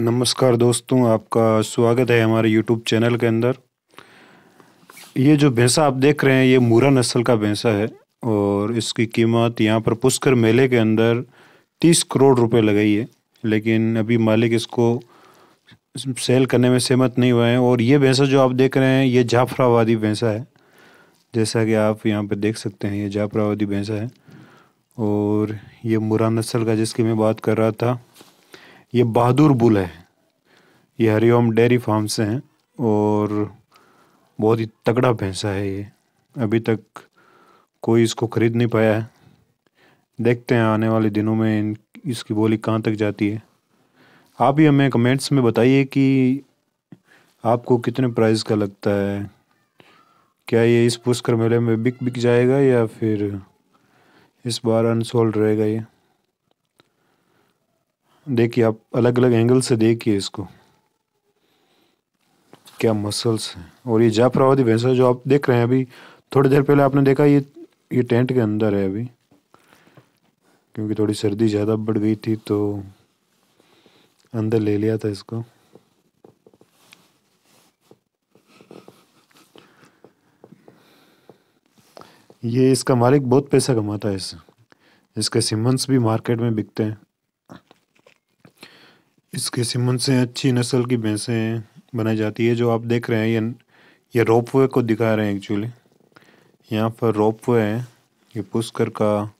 नमस्कार दोस्तों आपका स्वागत है हमारे यूट्यूब चैनल के अंदर ये जो भैंसा आप देख रहे हैं ये मूरा नस्ल का भैंसा है और इसकी कीमत यहाँ पर पुष्कर मेले के अंदर तीस करोड़ रुपए लगाई है लेकिन अभी मालिक इसको सेल करने में सहमत नहीं हुए हैं और ये भैंसा जो आप देख रहे हैं ये जाफराबादी भैंसा है जैसा कि आप यहाँ पर देख सकते हैं ये जाफराबादी भैंसा है और ये मुरा नस्ल का जिसकी मैं बात कर रहा था ये बहादुर बुल है ये हरिओम डेयरी फार्म से हैं और बहुत ही तगड़ा भैंसा है ये अभी तक कोई इसको खरीद नहीं पाया है देखते हैं आने वाले दिनों में इन इसकी बोली कहाँ तक जाती है आप ही हमें कमेंट्स में बताइए कि आपको कितने प्राइस का लगता है क्या ये इस पुष्कर मेले में बिक बिक जाएगा या फिर इस बार अनसोल्ड रहेगा ये देखिए आप अलग अलग एंगल से देखिए इसको क्या मसल्स हैं और ये जाफराबादी भैंसा जो आप देख रहे हैं अभी थोड़ी देर पहले आपने देखा ये ये टेंट के अंदर है अभी क्योंकि थोड़ी सर्दी ज़्यादा बढ़ गई थी तो अंदर ले लिया था इसको ये इसका मालिक बहुत पैसा कमाता है इस इसके सिमंस भी मार्केट में बिकते हैं इसके सिमन से अच्छी नस्ल की भैंसें बनाई जाती है जो आप देख रहे हैं ये ये रोपवे को दिखा रहे हैं एक्चुअली यहाँ पर रोपवे है ये पुष्कर का